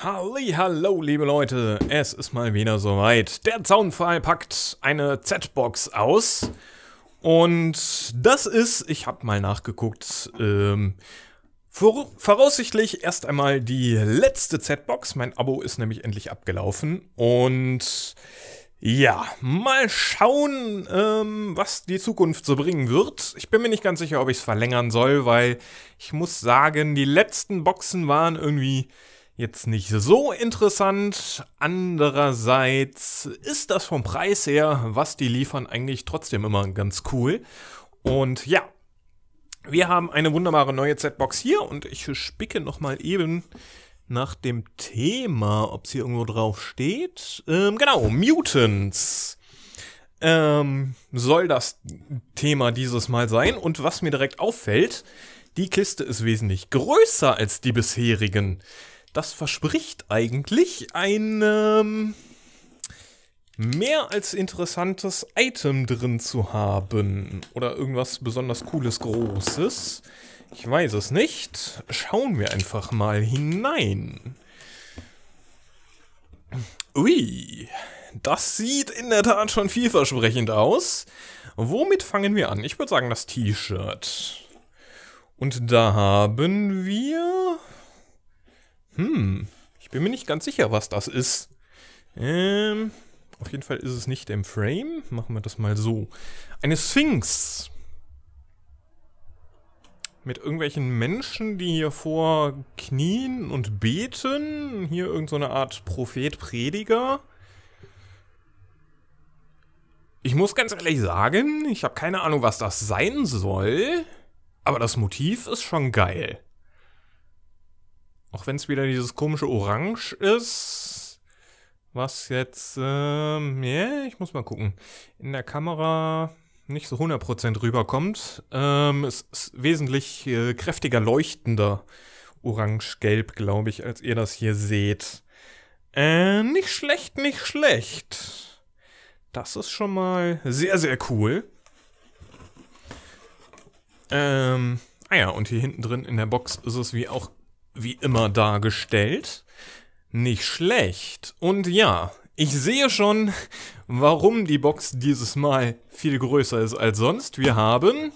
Halli, hallo, liebe Leute, es ist mal wieder soweit. Der Zaunpfahl packt eine Z-Box aus. Und das ist, ich habe mal nachgeguckt, ähm, vor, voraussichtlich erst einmal die letzte Z-Box. Mein Abo ist nämlich endlich abgelaufen. Und ja, mal schauen, ähm, was die Zukunft so bringen wird. Ich bin mir nicht ganz sicher, ob ich es verlängern soll, weil ich muss sagen, die letzten Boxen waren irgendwie jetzt nicht so interessant. Andererseits ist das vom Preis her, was die liefern, eigentlich trotzdem immer ganz cool. Und ja, wir haben eine wunderbare neue Z-Box hier und ich spicke nochmal eben nach dem Thema, ob es hier irgendwo drauf steht. Ähm, genau, Mutants. Ähm, soll das Thema dieses Mal sein. Und was mir direkt auffällt, die Kiste ist wesentlich größer als die bisherigen. Das verspricht eigentlich ein ähm, mehr als interessantes Item drin zu haben. Oder irgendwas besonders Cooles, Großes. Ich weiß es nicht. Schauen wir einfach mal hinein. Ui, das sieht in der Tat schon vielversprechend aus. Womit fangen wir an? Ich würde sagen, das T-Shirt. Und da haben wir hm, ich bin mir nicht ganz sicher, was das ist. Ähm, auf jeden Fall ist es nicht im Frame. Machen wir das mal so. Eine Sphinx. Mit irgendwelchen Menschen, die hier vor knien und beten. Hier irgendeine so Art Prophet, Prediger. Ich muss ganz ehrlich sagen, ich habe keine Ahnung, was das sein soll. Aber das Motiv ist schon geil. Auch wenn es wieder dieses komische Orange ist. Was jetzt, ähm, yeah, ich muss mal gucken. In der Kamera nicht so 100% rüberkommt. Ähm, es ist wesentlich äh, kräftiger, leuchtender Orange-Gelb, glaube ich, als ihr das hier seht. Äh, nicht schlecht, nicht schlecht. Das ist schon mal sehr, sehr cool. Ähm, ah ja, und hier hinten drin in der Box ist es wie auch wie immer dargestellt. Nicht schlecht. Und ja, ich sehe schon, warum die Box dieses Mal viel größer ist als sonst. Wir haben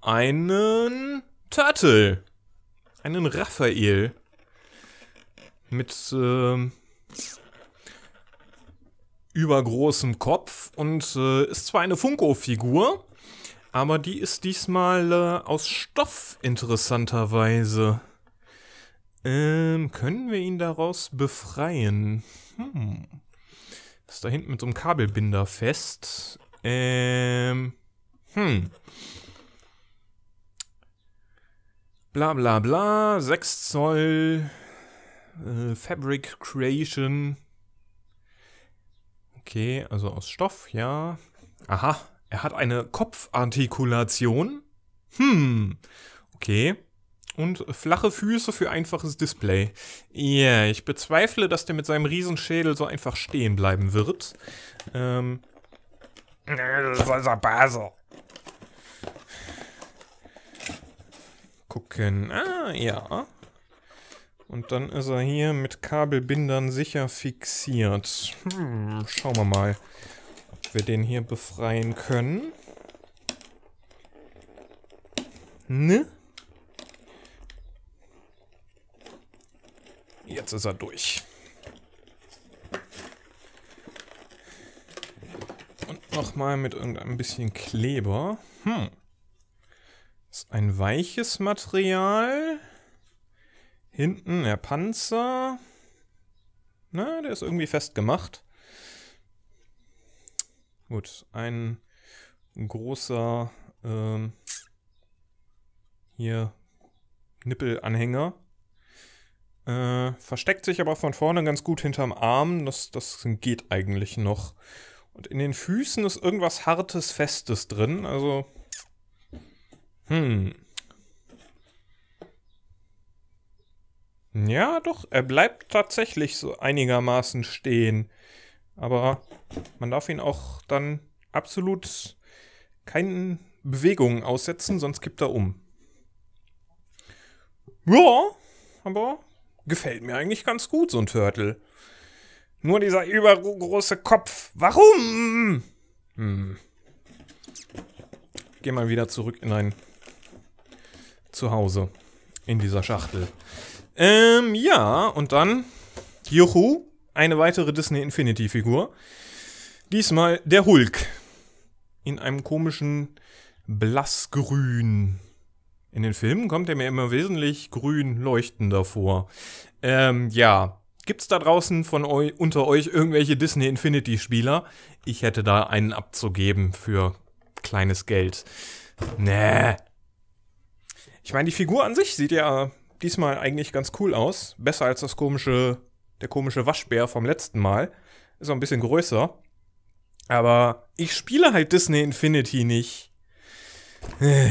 einen Turtle. Einen Raphael. Mit äh, übergroßem Kopf und äh, ist zwar eine Funko-Figur, aber die ist diesmal äh, aus Stoff interessanterweise. Ähm, können wir ihn daraus befreien? Hm. Ist da hinten mit so einem Kabelbinder fest. Ähm, hm. Bla bla bla, 6 Zoll, äh, Fabric Creation. Okay, also aus Stoff, ja. Aha, er hat eine Kopfartikulation. Hm, okay. Und flache Füße für einfaches Display. Ja, yeah, ich bezweifle, dass der mit seinem Riesenschädel so einfach stehen bleiben wird. Ähm. Das ist unser Basel. Gucken. Ah, ja. Und dann ist er hier mit Kabelbindern sicher fixiert. Hm, schauen wir mal, ob wir den hier befreien können. Ne? ist er durch. Und nochmal mit irgendeinem bisschen Kleber. Hm. Ist ein weiches Material. Hinten der Panzer. Na, der ist irgendwie festgemacht. Gut, ein großer ähm, hier Nippelanhänger. Äh, versteckt sich aber von vorne ganz gut hinterm Arm. Das, das geht eigentlich noch. Und in den Füßen ist irgendwas Hartes, Festes drin. Also. Hm. Ja, doch, er bleibt tatsächlich so einigermaßen stehen. Aber man darf ihn auch dann absolut keinen Bewegungen aussetzen, sonst kippt er um. Ja, aber gefällt mir eigentlich ganz gut, so ein Turtle. Nur dieser übergroße Kopf. Warum? Hm. Geh mal wieder zurück in ein Zuhause. In dieser Schachtel. Ähm, ja, und dann. Juhu, eine weitere Disney Infinity Figur. Diesmal der Hulk. In einem komischen blassgrün in den Filmen kommt er mir immer wesentlich grün leuchtender vor. Ähm, ja. Gibt's da draußen von eu unter euch irgendwelche Disney Infinity Spieler? Ich hätte da einen abzugeben für kleines Geld. Nee. Ich meine, die Figur an sich sieht ja diesmal eigentlich ganz cool aus. Besser als das komische, der komische Waschbär vom letzten Mal. Ist auch ein bisschen größer. Aber ich spiele halt Disney Infinity nicht. Äh.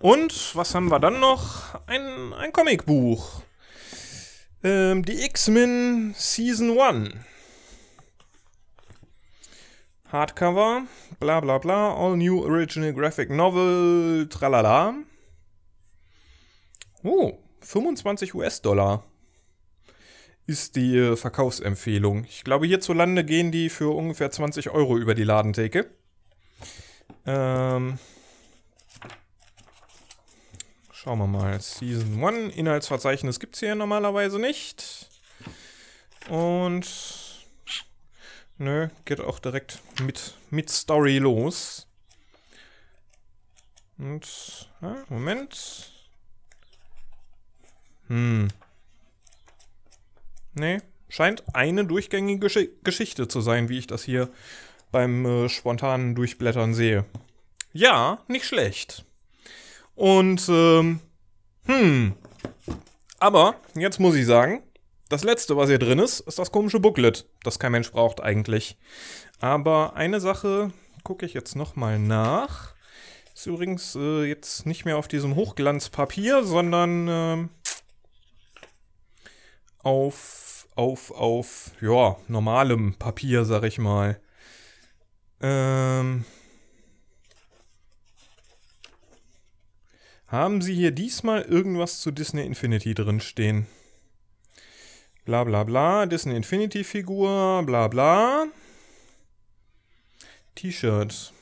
Und was haben wir dann noch? Ein, ein Comicbuch. Ähm, die X-Men Season 1. Hardcover, bla bla bla, All New Original Graphic Novel, tralala. Oh, 25 US-Dollar ist die äh, Verkaufsempfehlung. Ich glaube, hierzulande gehen die für ungefähr 20 Euro über die Ladentheke. Ähm, Schauen wir mal. Season 1 Inhaltsverzeichnis gibt es hier normalerweise nicht. Und nö, geht auch direkt mit, mit Story los. Und, ja, Moment. Hm. Nee, scheint eine durchgängige Gesch Geschichte zu sein, wie ich das hier beim äh, spontanen Durchblättern sehe. Ja, nicht schlecht. Und, ähm, hm. Aber, jetzt muss ich sagen, das letzte, was hier drin ist, ist das komische Booklet, das kein Mensch braucht eigentlich. Aber eine Sache gucke ich jetzt nochmal nach. Ist übrigens äh, jetzt nicht mehr auf diesem Hochglanzpapier, sondern äh, auf, auf, auf, ja, normalem Papier, sag ich mal. Ähm, Haben Sie hier diesmal irgendwas zu Disney Infinity drinstehen? Bla bla bla, Disney Infinity Figur, bla bla. T-Shirts.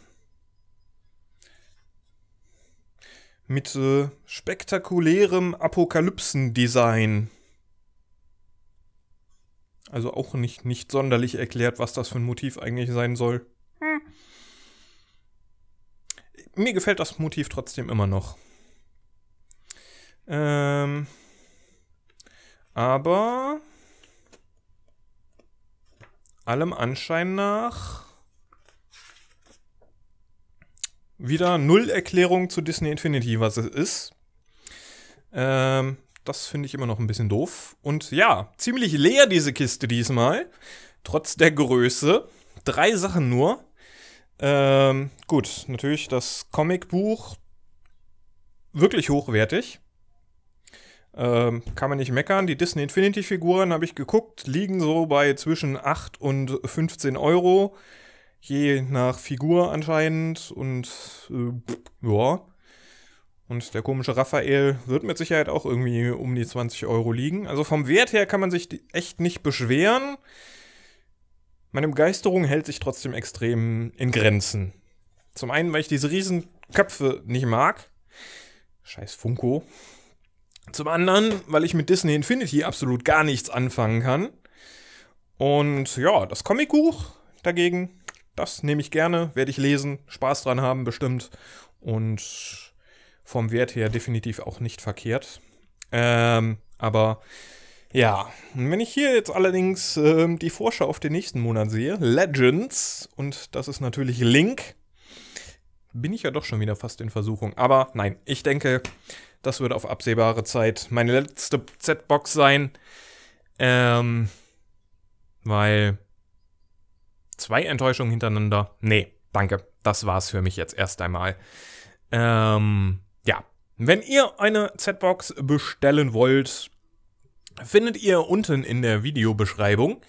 Mit äh, spektakulärem Apokalypsen-Design. Also auch nicht, nicht sonderlich erklärt, was das für ein Motiv eigentlich sein soll. Hm. Mir gefällt das Motiv trotzdem immer noch. Ähm, aber allem Anschein nach wieder null Erklärung zu Disney Infinity, was es ist. Ähm, das finde ich immer noch ein bisschen doof. Und ja, ziemlich leer diese Kiste diesmal. Trotz der Größe. Drei Sachen nur. Ähm, gut, natürlich das Comicbuch. Wirklich hochwertig. Ähm, kann man nicht meckern. Die Disney Infinity Figuren habe ich geguckt, liegen so bei zwischen 8 und 15 Euro. Je nach Figur anscheinend und äh, ja. Und der komische Raphael wird mit Sicherheit auch irgendwie um die 20 Euro liegen. Also vom Wert her kann man sich echt nicht beschweren. Meine Begeisterung hält sich trotzdem extrem in Grenzen. Zum einen, weil ich diese Riesenköpfe nicht mag. Scheiß Funko. Zum anderen, weil ich mit Disney Infinity absolut gar nichts anfangen kann. Und ja, das Comicbuch dagegen, das nehme ich gerne, werde ich lesen, Spaß dran haben bestimmt. Und vom Wert her definitiv auch nicht verkehrt. Ähm, aber ja, wenn ich hier jetzt allerdings ähm, die Vorschau auf den nächsten Monat sehe, Legends, und das ist natürlich Link, bin ich ja doch schon wieder fast in Versuchung. Aber nein, ich denke, das wird auf absehbare Zeit meine letzte Z-Box sein. Ähm, weil zwei Enttäuschungen hintereinander. Nee, danke. Das war's für mich jetzt erst einmal. Ähm, ja. Wenn ihr eine Z-Box bestellen wollt, findet ihr unten in der Videobeschreibung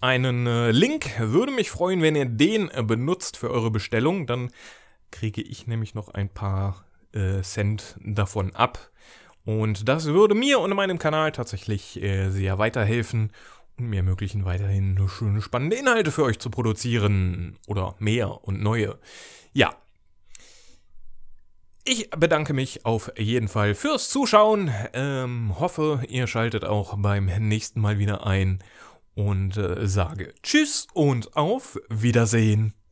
einen äh, Link. Würde mich freuen, wenn ihr den äh, benutzt für eure Bestellung. Dann kriege ich nämlich noch ein paar äh, Cent davon ab. Und das würde mir und meinem Kanal tatsächlich äh, sehr weiterhelfen und mir ermöglichen, weiterhin schöne, spannende Inhalte für euch zu produzieren. Oder mehr und neue. Ja. Ich bedanke mich auf jeden Fall fürs Zuschauen. Ähm, hoffe, ihr schaltet auch beim nächsten Mal wieder ein und äh, sage Tschüss und auf Wiedersehen.